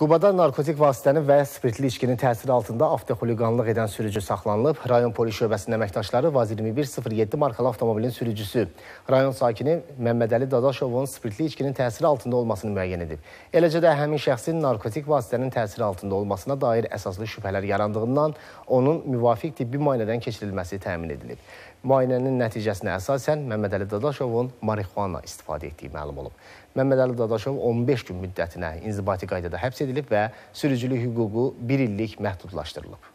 Qubada narkotik vasitənin və spirtli içkinin təsiri altında avtoxuliqanlıq edən sürücü saxlanılıb. Rayon polis şöbəsinin əməkdaşları VAZ 2107 markalı avtomobilin sürücüsü, rayon sakini Məmmədəli Dadaşovun spirtli içkinin təsiri altında olmasını müəyyən edib. Eləcə də həmin şəxsin narkotik vasitənin təsiri altında olmasına dair əsaslı şübhələr yarandığından onun müvafiq tibbi müayinədən keçirilməsi təmin edilib. Müayinənin nəticəsinə əsasən Məmmədəli Dadaşovun marixuana istifadə etdiyi məlum olub. Məmmədəli Dadaşov 15 gün müddətinə inzibati qaydada həbs edilib edilib və sürücülük hüququ bir illik məhdudlaşdırılıb.